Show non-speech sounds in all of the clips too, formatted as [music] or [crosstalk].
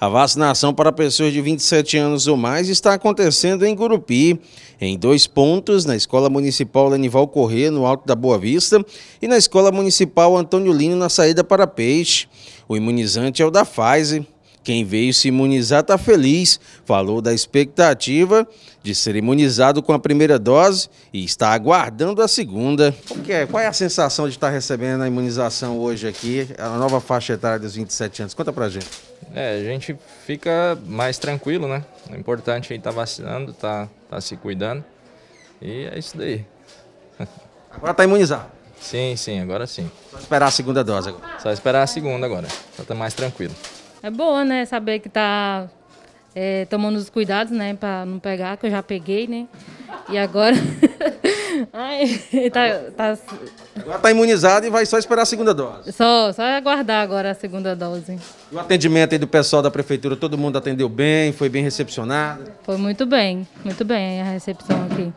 A vacinação para pessoas de 27 anos ou mais está acontecendo em Gurupi, em dois pontos, na Escola Municipal Lenival Corrêa, no Alto da Boa Vista, e na Escola Municipal Antônio Lino, na saída para Peixe. O imunizante é o da Pfizer. Quem veio se imunizar está feliz, falou da expectativa de ser imunizado com a primeira dose e está aguardando a segunda. O que é? Qual é a sensação de estar recebendo a imunização hoje aqui, é a nova faixa etária dos 27 anos? Conta pra gente. É, a gente fica mais tranquilo, né? O importante é estar vacinando, tá, tá se cuidando. E é isso daí. [laughs] Agora está imunizado. Sim, sim, agora sim. Só esperar a segunda dose agora. Só esperar a segunda agora. Só tá mais tranquilo. É boa, né? Saber que tá é, tomando os cuidados, né? Pra não pegar, que eu já peguei, né? E agora. [laughs] Ai, tá, tá... Agora tá imunizado e vai só esperar a segunda dose. Só, só aguardar agora a segunda dose. E o atendimento aí do pessoal da prefeitura, todo mundo atendeu bem, foi bem recepcionado? Foi muito bem, muito bem a recepção aqui.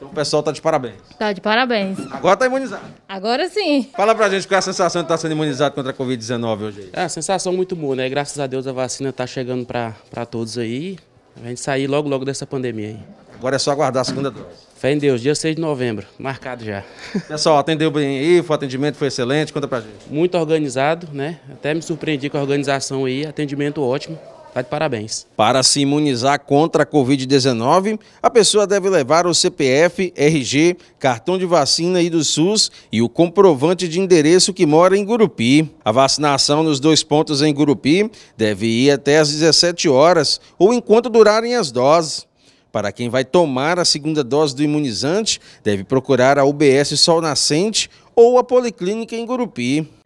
Então o pessoal tá de parabéns. Tá de parabéns. Agora tá imunizado. Agora sim. Fala pra gente qual é a sensação de estar tá sendo imunizado contra a Covid-19 hoje aí. É, sensação muito boa, né? Graças a Deus a vacina tá chegando pra, pra todos aí. A gente sair logo, logo dessa pandemia aí. Agora é só aguardar a segunda dose. Fé em Deus, dia 6 de novembro, marcado já. [laughs] Pessoal, atendeu bem aí, o atendimento foi excelente, conta pra gente. Muito organizado, né? Até me surpreendi com a organização aí, atendimento ótimo. Está de parabéns. Para se imunizar contra a Covid-19, a pessoa deve levar o CPF, RG, cartão de vacina e do SUS e o comprovante de endereço que mora em Gurupi. A vacinação nos dois pontos em Gurupi deve ir até às 17 horas ou enquanto durarem as doses. Para quem vai tomar a segunda dose do imunizante, deve procurar a UBS Sol Nascente ou a Policlínica em Gurupi.